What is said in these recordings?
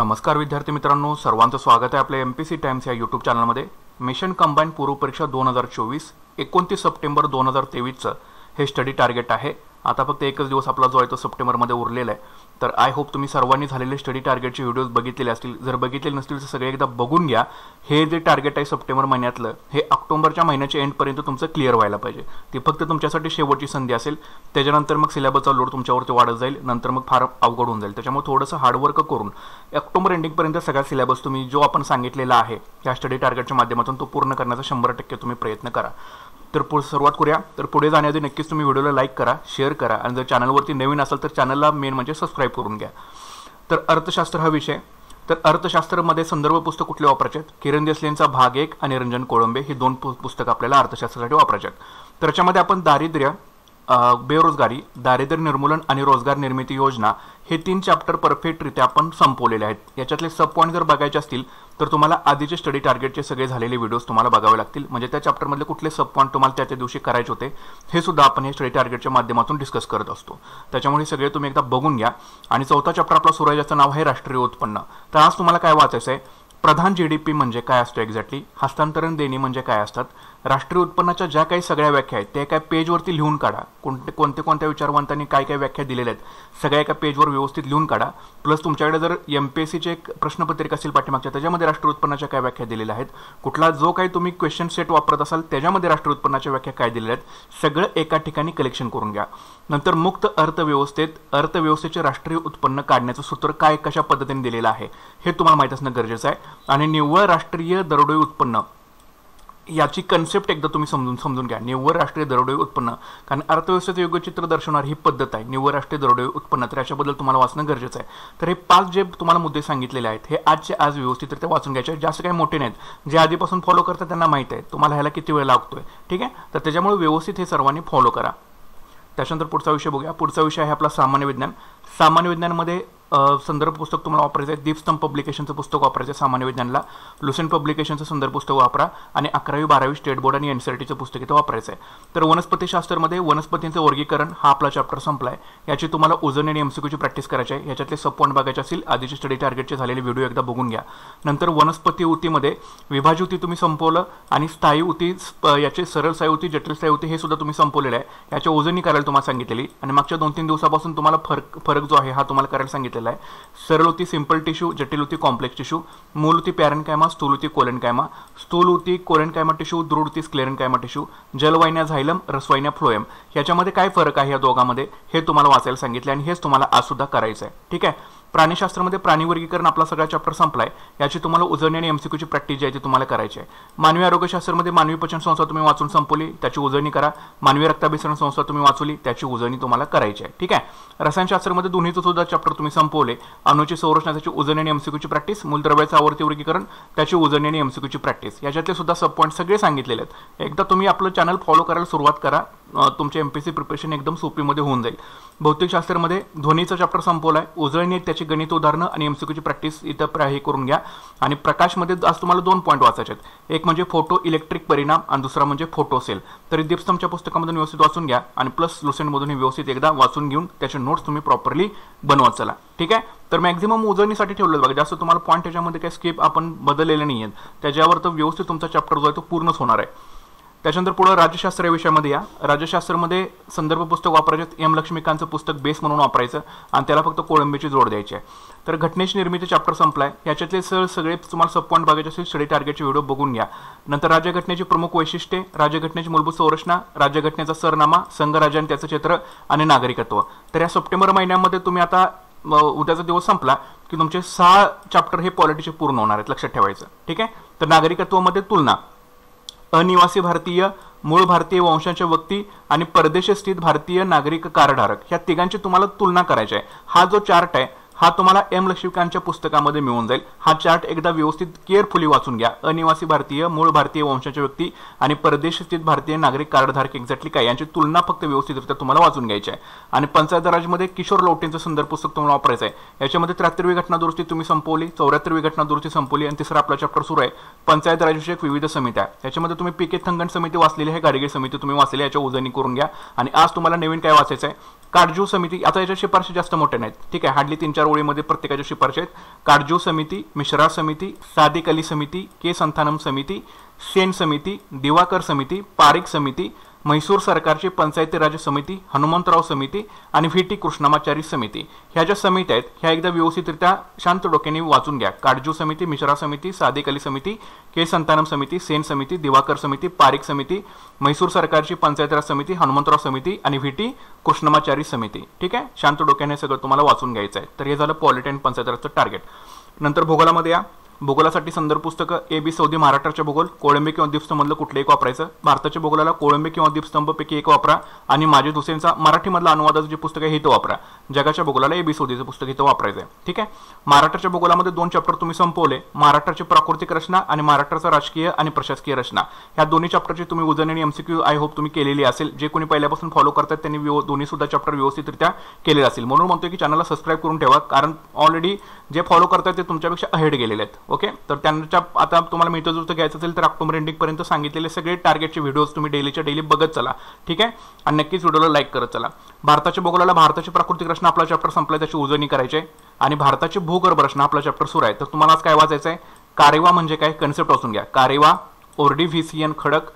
नमस्कार विद्यार्थी मित्रांनो सर्वांचं स्वागत आहे आपल्या एम पी सी टाइम्स या यूट्यूब चॅनलमध्ये मिशन कंबाईन पूर्वपरीक्षा दोन हजार चोवीस एकोणतीस सप्टेंबर दोन हजार तेवीसचं हे स्टडी टार्गेट आहे आता फक्त एकच दिवस आपला जो आहे तो सप्टेंबरमध्ये उरलेला आहे तर आय होप तुम्ही सर्वांनी झालेले स्टडी टार्गेटचे व्हिडिओज बघितलेले असतील जर बघितले नसतील तर सगळे एकदा बघून घ्या हे जे टार्गेट आहे सप्टेंबर महिन्यातलं हे ऑक्टोबरच्या महिन्याच्या एंडपर्यंत तुमचं क्लिअर व्हायला पाहिजे ती फक्त तुमच्यासाठी शेवटची संधी असेल त्याच्यानंतर मग सिलेबसचा लोड तुमच्यावरती वाढत जाईल नंतर मग फार अवघड होऊन जाईल त्याच्यामुळे थोडंसं हार्डवर्क करून ऑक्टोबर एंडिंगपर्यंत सगळा सिलेबस तुम्ही जो आपण सांगितलेला आहे त्या स्टडी टार्गेटच्या माध्यमातून तो पूर्ण करण्याचा शंभर टक्के तुम्ही प्रयत्न करा तर पुढे सुरुवात करूया तर पुढे जाण्याआधी नक्कीच तुम्ही व्हिडिओला लाईक करा शेअर करा आणि जर चॅनलवरती नवीन असाल तर चॅनलला मेन म्हणजे सबस्क्राईब करून घ्या तर अर्थशास्त्र हा विषय तर अर्थशास्त्रामध्ये संदर्भ पुस्तक कुठले वापरायचे आहेत किरण देसलेंचा भाग एक आणि रंजन कोळंबे ही दोन पुस्तकं आपल्याला अर्थशास्त्रासाठी वापरायचे आहेत तर याच्यामध्ये आपण दारिद्र्य बेरोजगारी दारिद्र्य निर्मूलन आणि रोजगार निर्मिती योजना हे तीन चॅप्टर परफेक्टरित्या आपण संपवलेले आहेत याच्यातले सब पॉईंट जर बघायचे असतील तर तुम्हाला आधीचे स्टडी टार्गेटचे सगळे झालेले व्हिडिओज तुम्हाला बघावे लागतील म्हणजे त्या चॅप्टरमधले कुठले सब पॉईंट तुम्हाला त्या त्या दिवशी करायचे होते हे सुद्धा आपण हे स्टडी टार्गेटच्या माध्यमातून डिस्कस करत असतो त्याच्यामुळे सगळे तुम्ही एकदा बघून घ्या आणि चौथा चॅप्टर आपला सुराजाचं नाव आहे राष्ट्रीय उत्पन्न तर आज तुम्हाला काय वाचायचं आहे प्रधान जी डी पी म्हणजे काय असतो एक्झॅक्टली हस्तांतरण देणी म्हणजे काय असतात राष्ट्रीय उत्पन्नाच्या ज्या काही सगळ्या व्याख्या आहेत त्या एका पेजवरती लिहून काढा कोणते कोणते कोणत्या विचारवंतांनी काय काय व्याख्या दिलेल्या आहेत सगळ्या एका पेजवर व्यवस्थित लिहून काढा प्लस तुमच्याकडे जर एम पी एस सीचे एक प्रश्नपत्रिका असेल पाठीमागच्या त्याच्यामध्ये राष्ट्रीय उत्पन्नाच्या काय व्याख्या दिलेल्या आहेत कुठला जो काही तुम्ही क्वेश्चन सेट वापरत असाल त्याच्यामध्ये राष्ट्रीय उत्पन्नाच्या व्याख्या काय दिलेल्या आहेत सगळं एका ठिकाणी कलेक्शन करून घ्या नंतर मुक्त अर्थव्यवस्थेत अर्थव्यवस्थेचे राष्ट्रीय उत्पन्न काढण्याचं सूत्र काय कशा पद्धतीने दिलेलं आहे हे तुम्हाला माहीत असणं गरजेचं आहे आणि निव्वळ राष्ट्रीय दरडोई उत्पन्न याची कन्सेप्ट एकदा तुम्ही समजून समजून घ्या निव्वळ राष्ट्रीय दरडोई उत्पन्न कारण अर्थव्यवस्थेचं चित्र दर्शवणार ही पद्धत आहे निव्वळ राष्ट्रीय दरोडे उत्पन्न तर याच्याबद्दल तुम्हाला वाचणं गरजेचं आहे तर हे पाच जे तुम्हाला मुद्दे सांगितलेले आहेत हे आजचे आज व्यवस्थितरित्या वाचून घ्यायचे जास्त काही मोठे नाहीत जे आधीपासून फॉलो करतात त्यांना माहीत आहे तुम्हाला ह्याला किती वेळ लागतोय ठीक आहे तर त्याच्यामुळे व्यवस्थित हे सर्वांनी फॉलो करा त्याच्यानंतर पुढचा विषय बघूया पुढचा विषय आहे आपला सामान्य विज्ञान सामान्य विज्ञानामध्ये संदर्भ पुस्तक तुम्हाला वापरायचं आहे दीपस्तंभ पब्लिकेशनचं पुस्तक वापरायचं आहे सामान्य विज्ञानला लुसेंट पब्लिकेशनचं संदर्भ पुस्तक वापरा आणि अकरावी बारावी स्टेट बोर्ड आणि एनसीआरटीचं e पुस्तक इथं वापरायचं आहे तर वनस्पतीशास्त्रामध्ये वनस्पतींचं वर्गीकरण हा आपला चॅप्टर संपला आहे याची तुम्हाला ओझन आणि एमसीक्यूची प्रॅक्टिस करायची आहे याच्यातले सब पॉईंट बघायचे असतील आधीचे स्टडी टार्गेटचे झालेले व्हिडिओ एकदा बघून घ्या नंतर वनस्पती उतीमध्ये विभाजी उती तुम्ही संपवलं आणि स्थायी उती याचे सरळ स्थायी उती जटिल स्थायी उती हे सुद्धा तुम्ही संपवलेलं आहे याच्या ओझनी करायला तुम्हाला सांगितलेली आणि मागच्या दोन तीन दिवसापासून तुम्हाला फरक फरक जो आहे हा तुम्हाला करायला सांगितलं आहे सरळ होती सिंपल टिश्यू जटिल होती कॉम्प्लेक्स टिश्यू मूल होती पॅरन कायमा स्थूल होती कोलन कायमा स्थूल होती कोलन कायमा टिश्यू दृढ होती स्क्लेरन कायमा टिश्यू जलवाहिन्या झायलम रसवाहिन्या फ्लोएम याच्यामध्ये काय फरक आहे या दोघांमध्ये हे तुम्हाला वाचायला सांगितलं आणि हेच तुम्हाला आज सुद्धा करायचं आहे ठीक आहे प्राणीशास्त्रामध्ये प्राणी वर्गीकरण आपला सगळा चॅप्टर संपलाय याची तुम्हाला उजळणी आणि एमसीक्यूची प्रॅक्टिस जी आहे ती तुम्हाला करायची आहे मानवी आरोग्यशास्त्रामध्ये मानवी पचन संस्था तुम्ही वाचून संपवली त्याची उजळणी करा मानवी रक्ताभिसरण संस्था तुम्ही वाचवली त्याची उजळणी तुम्हाला करायची आहे ठीक आहे रसायनशास्त्रामध्ये दोन्हीचं सुद्धा चॅप्टर तुम्ही संपवले अणूची संरचना त्याची उजळणी आणि एमसीक्यूची प्रॅक्टिस मूलद्रव्याचं आवर्ती वर्गीकरण त्याची उजळणी आणि एमसीक्यूची प्रॅक्टिस याच्यातले सुद्धा सब पॉईंट सगळे सांगितलेले आहेत एकदा तुम्ही आपलं चॅनल फॉलो करायला सुरुवात करा तुमचे एमपीसी प्रिपरेशन एकदम सोपीमध्ये होऊन जाईल भौतिकशास्त्रामध्ये ध्वनीचा चॅप्टर संपवला आहे उजळणी त्याची गणित उदाहरणं आणि एमसीक्यूची प्रॅक्टिस इथं हे करून घ्या आणि प्रकाशमध्ये आज तुम्हाला दोन पॉईंट वाचायचे आहेत एक म्हणजे फोटो इलेक्ट्रिक परिणाम आणि दुसरा म्हणजे फोटो सेल तरी दीपस्तमच्या पुस्तकामधून व्यवस्थित वाचून घ्या आणि प्लस लुसेंटमधून व्यवस्थित एकदा वाचून घेऊन त्याचे नोट्स तुम्ही प्रॉपरली बनवत चला ठीक आहे तर मॅक्झिमम उजळणीसाठी ठेवलं बघा जास्त तुम्हाला पॉईंट त्याच्यामध्ये काही स्किप आपण बदललेले नाही आहेत त्याच्यावर तर व्यवस्थित तुमचा चॅप्टर जो आहे तो पूर्णच होणार आहे त्याच्यानंतर पुढं राज्यशास्त्र या विषयामध्ये या राज्यशास्त्रामध्ये संदर्भ पुस्तक वापरायचे एम लक्ष्मीकांतचं पुस्तक बेस म्हणून वापरायचं आणि त्याला फक्त कोळंबीची जोड द्यायची आहे तर घटनेची निर्मिती चॅप्टर संपलाय याच्यातले सर सगळे तुम्हाला सब पॉईंट बघायचे असेल स्टडी टार्गेटचे व्हिडिओ बघून घ्या नंतर राज्यघटनेची प्रमुख वैशिष्ट्ये राज्यघटनेची मूलभूत संरचना राज्यघटनेचा सरनामा संघराज्य आणि त्याचं क्षेत्र आणि नागरिकत्व तर या सप्टेंबर महिन्यामध्ये तुम्ही आता उद्याचा दिवस संपला की तुमचे सहा चॅप्टर हे पॉलिटीचे पूर्ण होणार आहेत लक्षात ठेवायचं ठीक आहे तर नागरिकत्वामध्ये तुलना अनिवासी भारतीय मूळ भारतीय वंशाच्या व्यक्ती आणि परदेश स्थित भारतीय नागरिक कारधारक ह्या तिघांची तुम्हाला तुलना करायची आहे हा जो चार्ट आहे हा तुम्हाला एम लक्ष्मीकांतच्या पुस्तकामध्ये मिळून जाईल हा चार्ट एकदा व्यवस्थित केअरफुली वाचून घ्या अनिवासी भारतीय मूळ भारतीय वंशाच्या व्यक्ती आणि परदेश स्थित भारतीय नागरिक कार्डधारक एक्झॅक्टली काय यांची तुलना फक्त व्यवस्थितरित्या तुम्हाला वाचून घ्यायची आहे आणि पंचायत राजमध्ये किशोर लोटेंचं सुंदर पुस्तक तुम्हाला वापरायचं आहे याच्यामध्ये त्र्याहत्तरवी घटना दुरुस्ती तुम्ही संपवली चौऱ्याहत्तरवी घटना दुरुस्ती संपवली आणि तिसरा आपला चॅप्टर सुरू आहे पंचायत राजविषयक विविध समित्या याच्यामध्ये तुम्ही पिके थंगण समिती वाचलेली आहे गाडगीळ समिती तुम्ही वाचलेल्या याच्या उजनी करून घ्या आणि आज तुम्हाला नवीन काय वाचायचं आहे काटजू समिती आता याच्या शिफारशी जास्त मोठ्या नाहीत ठीक आहे हार्डली तीन चार चार ओळीमध्ये प्रत्येकाच्या शिफारशी आहेत काडजो समिती मिश्रा समिती सादिक अली समिती के संथानम समिती सेन समिती दिवाकर समिती पारिक समिती म्हैसूर सरकारची पंचायती राज समिती हनुमंतराव समिती आणि व्ही टी कृष्णमाचारी समिती ह्या ज्या समित्या आहेत ह्या एकदा व्यवस्थितरित्या शांत डोक्याने वाचून घ्या काळजू समिती मिश्रा समिती सादिक अली समिती के संतानम समिती सेन समिती दिवाकर समिती पारिक समिती म्हैसूर सरकारची पंचायत राज समिती हनुमंतराव समिती आणि व्ही टी कृष्णमाचारी समिती ठीक आहे शांत डोक्याने सगळं तुम्हाला वाचून घ्यायचं आहे तर हे झालं पॉलिटेन पंचायत राजचं टार्गेट नंतर भूगोलामध्ये या भूगोलासाठी संदर्भ पुस्तकं ए बी सौदी महाराष्ट्राचे भूगोल कोळंबी किंवा दीपस्तंभमधलं कुठलं एक वापरायचं भारताच्या भूगोलाला कोळंबी किंवा दीपस्तंभपैकी एक वापरा आणि माझे हुसेनचा मराठीमधला अनुवादाचं जे पुस्तक आहे हे तो वापरा जगाच्या भूगोलाला ए बी सौदीचं पुस्तक इथं वापरायचं आहे ठीक आहे महाराष्ट्राच्या भूगोलामध्ये दोन चॅप्टर तुम्ही संपवले महाराष्ट्राची प्राकृतिक रचना आणि महाराष्ट्राचा राजकीय आणि प्रशासकीय रचना ह्या दोन्ही चॅप्टरची तुम्ही सी एमसीक्यू आय होप तुम्ही केलेली असेल जे कोणी पहिल्यापासून फॉलो करतात त्यांनी दोन्ही सुद्धा चॅप्टर व्यवस्थितरित्या केलेले असेल म्हणून म्हणतो की चॅनलला सबस्क्राईब करून ठेवा कारण ऑलरेडी जे फॉलो करतात ते तुमच्यापेक्षा अहेड गेलेले आहेत ओके तर त्यांच्या आता तुम्हाला मिळतो जुळतं घ्यायचं असेल तर ऑक्टोबर पर्यंत सांगितलेले सगळे टार्गेटचे व्हिडिओज तुम्ही डेलीच्या डेली बघत चला ठीक आहे आणि नक्कीच व्हिडिओला लाईक करत चला भारताच्या भूगोलाला भारताची प्राकृतिक रचना आपला चॅप्टर संपलाय त्याची उजळणी करायची आणि भारताची भूगर्भ रचना आपला चॅप्टर सुरू आहे तर तुम्हाला आज काय वाचायचं आहे कारेवा म्हणजे काय कन्सेप्ट असून घ्या कारेवा व्हिसियन खडक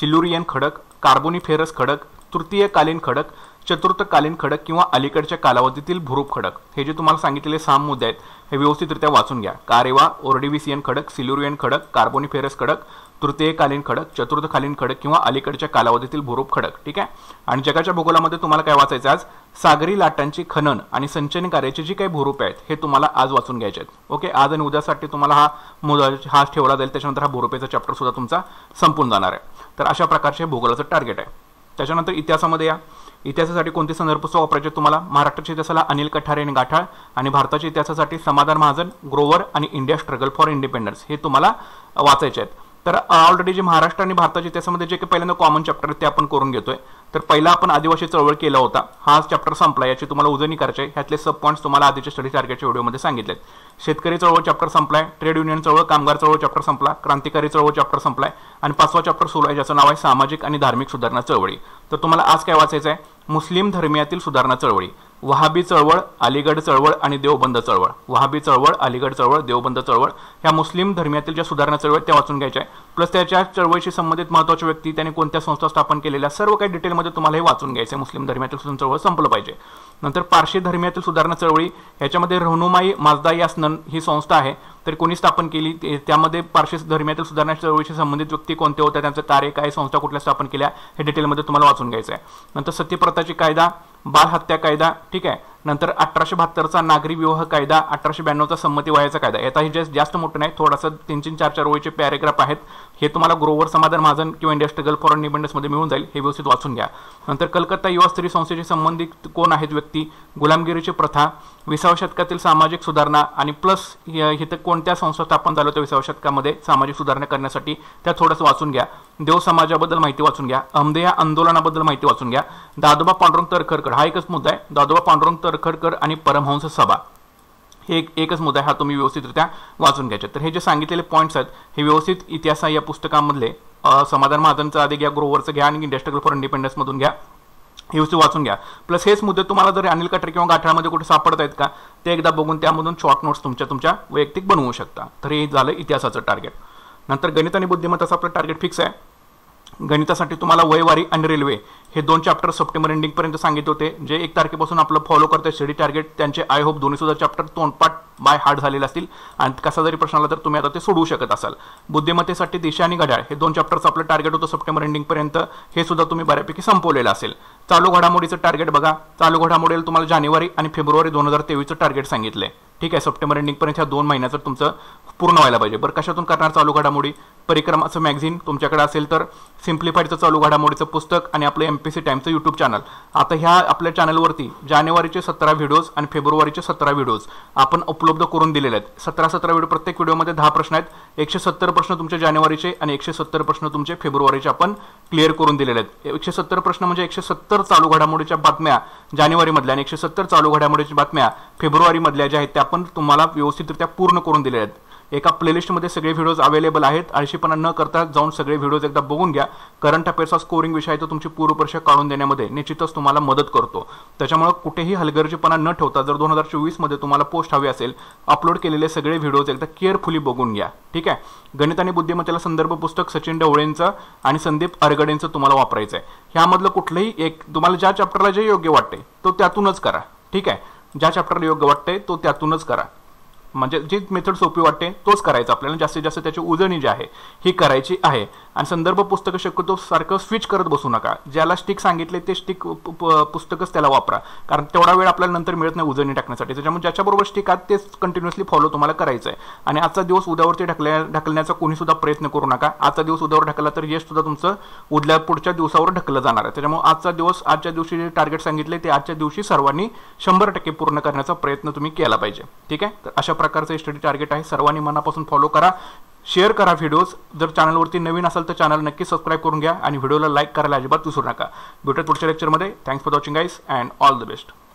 सिलुरियन खडक कार्बोनिफेरस खडक तृतीयकालीन खडक चतुर्थकालीन खडक किंवा अलीकडच्या कालावधीतील भुरूप खडक हे जे तुम्हाला सांगितलेले सहा मुद्दे आहेत हे व्यवस्थितरित्या वाचून घ्या कारेवा ओरडिव्हिसियन खडक सिल्युरियन खडक कार्बोनिफेरस खडक तृतीयकालीन खडक चतुर्थकालीन खडक किंवा अलीकडच्या कालावधीतील भुरूप खडक ठीक आहे आणि जगाच्या भूगोलामध्ये तुम्हाला काय वाचायचं आज सागरी लाटांची खनन आणि संचयन कार्याची जी काही भुरूप आहेत हे तुम्हाला आज वाचून घ्यायचे आहेत ओके आज आणि उद्यासाठी तुम्हाला हा मुदा हा ठेवला जाईल त्याच्यानंतर हा भुरुपेचा चॅप्टर सुद्धा तुमचा संपून जाणार आहे तर अशा प्रकारचे भूगोलाचं टार्गेट आहे त्याच्यानंतर इतिहासामध्ये या इतिहासासाठी कोणते पुस्तक वापरायचे तुम्हाला महाराष्ट्राच्या इतिहासाला अनिल कठारे आणि गाठाळ आणि भारताच्या इतिहासासाठी समाधान महाजन ग्रोवर आणि इंडिया स्ट्रगल फॉर इंडिपेंडन्स हे तुम्हाला वाचायचे आहेत तर ऑलरेडी जे महाराष्ट्र आणि भारताच्या इतिहासामध्ये जे काही पहिल्यांदा कॉमन चॅप्टर आहेत ते आपण करून घेतोय तर पहिला आपण आदिवासी चळवळ केला होता हा चॅप्टर संपला याची तुम्हाला उजनी करायचे ह्यातले सब पॉईंट्स तुम्हाला आधीच्या स्टडी टार्गेटच्या व्हिडिओमध्ये सांगितलेत शेतकरी चळवळ चॅप्टर संपलाय ट्रेड युनियन चळवळ कामगार चळवळ चॅप्टर संपला क्रांतिकारी चळवळ चॅप्टर संपलाय आणि पाचवा चॅप्टर सुरू आहे ज्याचं नाव आहे सामाजिक आणि धार्मिक सुधारणा चळवळी तर तुम्हाला आज काय वाचायचं आहे मुस्लिम धर्मियातील सुधारणा चळवळी वहाबी चळवळ अलीगड चळवळ आणि देवबंद चळवळ वहाबी चळवळ अलीगड चळवळ देवबंद चळवळ ह्या मुस्लिम धर्मियातील ज्या सुधारणा चळवळ त्या वाचून घ्यायच्या आहे प्लस त्याच्या चळवळीशी संबंधित महत्त्वाच्या व्यक्ती त्याने कोणत्या संस्था स्थापन केलेल्या सर्व काही डिटेलमध्ये तुम्हाला हे वाचून घ्यायचं आहे मुस्लिम धर्मियातील चळवळ संपलं पाहिजे नंतर पारशी धर्मियातील सुधारणा चळवळी याच्यामध्ये रहनुमाई माजदा या ही संस्था आहे तर कोणी स्थापन केली त्यामध्ये पारशी धर्मियातील सुधारणा चळवळीशी संबंधित व्यक्ती कोणत्या होत्या त्यांचं कार्य काय संस्था कुठल्या स्थापन केल्या हे डिटेलमध्ये तुम्हाला वाचून घ्यायचं आहे नंतर सत्यप्रथाची कायदा बाल हत्या कायदा ठीक आहे नंतर अठराशे बहात्तरचा नागरी विवाह कायदा अठराशे ब्याण्णवचा संमती व्हायचा कायदा याचा हे जास्त मोठं नाही थोडासा तीन तीन चार चार ओळीचे पॅरेग्राफ आहेत हे तुम्हाला ग्रोवर समाधान महाजन किंवा इंडिया स्ट्रगल फॉर इंडिपेंडन्समध्ये मिळून जाईल हे व्यवस्थित वाचून घ्या नंतर कलकत्ता युवा स्त्री संस्थेशी संबंधित कोण आहेत व्यक्ती गुलामगिरीची प्रथा विसाव्या शतकातील सामाजिक सुधारणा आणि प्लस इथं कोणत्या संस्था स्थापन झाल्या होत्या विसाव्या शतकामध्ये सामाजिक सुधारणा करण्यासाठी त्या थोडंसं वाचून घ्या देव समाजाबद्दल माहिती वाचून घ्या अमदे या आंदोलनाबद्दल माहिती वाचून घ्या दादोबा पांडुरंग तरखडकर हा एकच मुद्दा आहे दादोबा पांडुरंग तरखडकर आणि परमहंस सभा हे एक एकच मुद्दा आहे हा तुम्ही व्यवस्थितरित्या वाचून घ्यायचे तर हे जे सांगितलेले पॉईंट्स आहेत हे व्यवस्थित इतिहास या पुस्तकामधले समाधान महाजनचा आधी घ्या ग्रोवरचं घ्या आणि इंडस्ट्रियल फॉर इंडिपेंडन्समधून घ्या हे व्यवस्थित वाचून घ्या प्लस हेच मुद्दे तुम्हाला जर अनिल कटरे किंवा गाठाळामध्ये कुठे सापडत आहेत का ते एकदा बघून त्यामधून शॉर्ट नोट्स तुमच्या तुमच्या वैयक्तिक बनवू शकता तर हे झालं इतिहासाचं टार्गेट नंतर गणित आणि बुद्धिमत्ताचं आपलं टार्गेट फिक्स आहे गणितासाठी तुम्हाला वयवारी आणि रेल्वे हे दोन चॅप्टर सप्टेंबर एंडिंगपर्यंत सांगितले होते जे एक तारखेपासून आपलं फॉलो करते स्टडी टार्गेट त्यांचे आय होप दोन्हीसुद्धा चॅप्टर तोंडपाठ बाय हार्ड झालेले असतील आणि कसा जरी प्रश्न आला तर तुम्ही आता ते सोडवू शकत असाल बुद्धिमत्तेसाठी दिशा आणि घड्याळ हे दोन चॅप्टरचं आपलं टार्गेट होतं सप्टेंबर एंडिंगपर्यंत हे सुद्धा तुम्ही बऱ्यापैकी संपवलेलं असेल चालू घडामोडीचं टार्गेट बघा चालू घडामोडीला तुम्हाला जानेवारी आणि फेब्रुवारी दोन हजार तेवीसचं टार्गेट सांगितलं ठीक आहे सप्टेंबर एंडिंगपर्यंत ह्या दोन महिन्याचं तुमचं पूर्ण व्हायला पाहिजे बरं कशातून करणार चालू घडामोडी परिक्रमाचं मॅगझिन तुमच्याकडे असेल तर सिम्प्लिफाईडचं चालू घडामोडीचं पुस्तक आणि आपलं एम पी सी टाईमचं यूट्यूब चॅनल आता ह्या आपल्या चॅनलवरती जानेवारीचे सतरा व्हिडिओज आणि फेब्रुवारीचे सतरा व्हिडिओज आपण उपलब्ध करून दिलेले आहेत सतरा सतरा व्हिडिओ प्रत्येक व्हिडिओमध्ये दहा प्रश्न आहेत एकशे सत्तर प्रश्न तुमचे जानेवारीचे आणि एकशे सत्तर प्रश्न तुमचे फेब्रुवारीचे आपण क्लिअर करून दिलेले आहेत एकशे सत्तर प्रश्न म्हणजे एकशे सत्तर चालू घडामोडीच्या बातम्या जानेवारीमधल्या आणि एकशे सत्तर चालू घडामोडीच्या बातम्या फेब्रुवारीमधल्या ज्या आहेत त्या आपण तुम्हाला व्यवस्थितरित्या पूर्ण करून दिलेल्या आहेत एका प्लेलिस्टमध्ये सगळे व्हिडिओज अवेलेबल आहेत आळशीपणा न करता जाऊन सगळे व्हिडिओज एकदा बघून घ्या करंट अफेअर्सचा स्कोरिंग विषय आहे तो तुमची पूर्वपरीक्षा काढून देण्यामध्ये निश्चितच तुम्हाला मदत करतो त्याच्यामुळे कुठेही हलगर्जीपणा न ठेवता जर दोन हजार चोवीसमध्ये तुम्हाला पोस्ट हवी असेल अपलोड केलेले सगळे व्हिडिओज एकदा केअरफुली बघून घ्या ठीक आहे गणित आणि बुद्धिमत्तेला संदर्भ पुस्तक सचिन ढवळेंचं आणि संदीप अरगडेंचं तुम्हाला वापरायचं आहे ह्यामधलं कुठलंही एक तुम्हाला ज्या चॅप्टरला जे योग्य वाटते तो त्यातूनच करा ठीक आहे ज्या चॅप्टरला योग्य वाटते तो त्यातूनच करा म्हणजे जी मेथड सोपी वाटते तोच करायचा आपल्याला जास्तीत जास्त त्याची उजळणी जी आहे ही करायची आहे आणि संदर्भ पुस्तकं शक्यतो सारखं स्विच करत बसू नका ज्याला स्टिक सांगितले ते स्टिक पुस्तकच त्याला वापरा कारण तेवढा वेळ आपल्याला नंतर मिळत नाही उजळणी टाकण्यासाठी त्याच्यामुळे ज्याच्याबरोबर स्टिक आहात तेच कंटिन्युअसली फॉलो तुम्हाला करायचं आहे आणि आजचा दिवस उद्यावरती ढकल्या ढकलण्याचा सुद्धा प्रयत्न करू नका आजचा दिवस उद्यावर ढकला तर यश सुद्धा तुमचं उद्या पुढच्या दिवसावर ढकल जाणार आहे त्याच्यामुळे आजचा दिवस आजच्या दिवशी जे टार्गेट सांगितले ते आजच्या दिवशी सर्वांनी शंभर टक्के पूर्ण करण्याचा प्रयत्न तुम्ही केला पाहिजे ठीक आहे तर अशा प्रकारे प्रकारचं स्टडी टार्गेट आहे सर्वांनी मनापासून फॉलो करा शेअर करा व्हिडिओज जर चॅनलवरती नवीन असाल तर चॅनल नक्की सबस्क्राईब करून घ्या आणि व्हिडिओला लाईक करायला अजिबात विसरू नका भेटत पुढच्या लेक्चरमध्ये thanks for watching guys and all the best